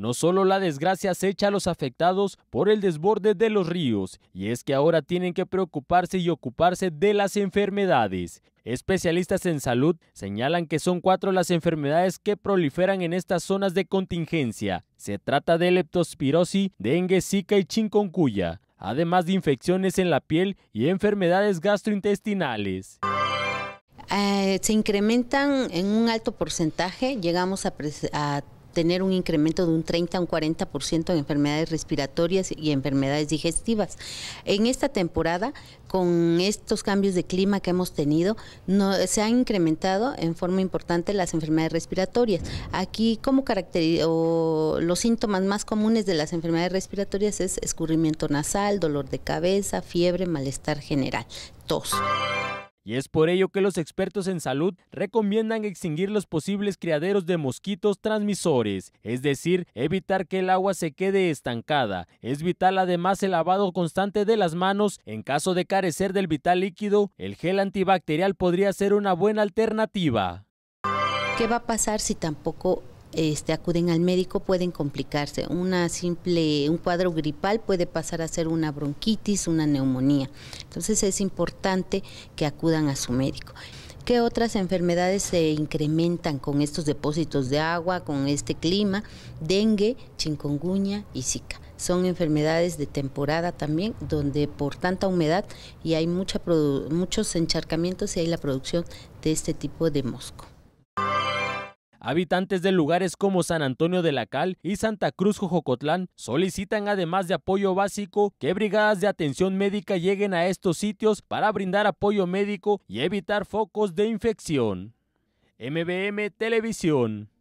No solo la desgracia acecha a los afectados por el desborde de los ríos, y es que ahora tienen que preocuparse y ocuparse de las enfermedades. Especialistas en salud señalan que son cuatro las enfermedades que proliferan en estas zonas de contingencia. Se trata de leptospirosis, dengue, zika y chinconcuya, además de infecciones en la piel y enfermedades gastrointestinales. Eh, se incrementan en un alto porcentaje, llegamos a tener un incremento de un 30 a un 40% en enfermedades respiratorias y enfermedades digestivas. En esta temporada, con estos cambios de clima que hemos tenido, se han incrementado en forma importante las enfermedades respiratorias. Aquí, como o los síntomas más comunes de las enfermedades respiratorias es escurrimiento nasal, dolor de cabeza, fiebre, malestar general, tos y es por ello que los expertos en salud recomiendan extinguir los posibles criaderos de mosquitos transmisores, es decir, evitar que el agua se quede estancada. Es vital además el lavado constante de las manos. En caso de carecer del vital líquido, el gel antibacterial podría ser una buena alternativa. ¿Qué va a pasar si tampoco este, acuden al médico pueden complicarse. Una simple, un cuadro gripal puede pasar a ser una bronquitis, una neumonía. Entonces es importante que acudan a su médico. ¿Qué otras enfermedades se incrementan con estos depósitos de agua, con este clima? Dengue, chingonguña y zika. Son enfermedades de temporada también, donde por tanta humedad y hay mucha, muchos encharcamientos y hay la producción de este tipo de mosco. Habitantes de lugares como San Antonio de la Cal y Santa Cruz Jojocotlán solicitan además de apoyo básico que brigadas de atención médica lleguen a estos sitios para brindar apoyo médico y evitar focos de infección. MBM Televisión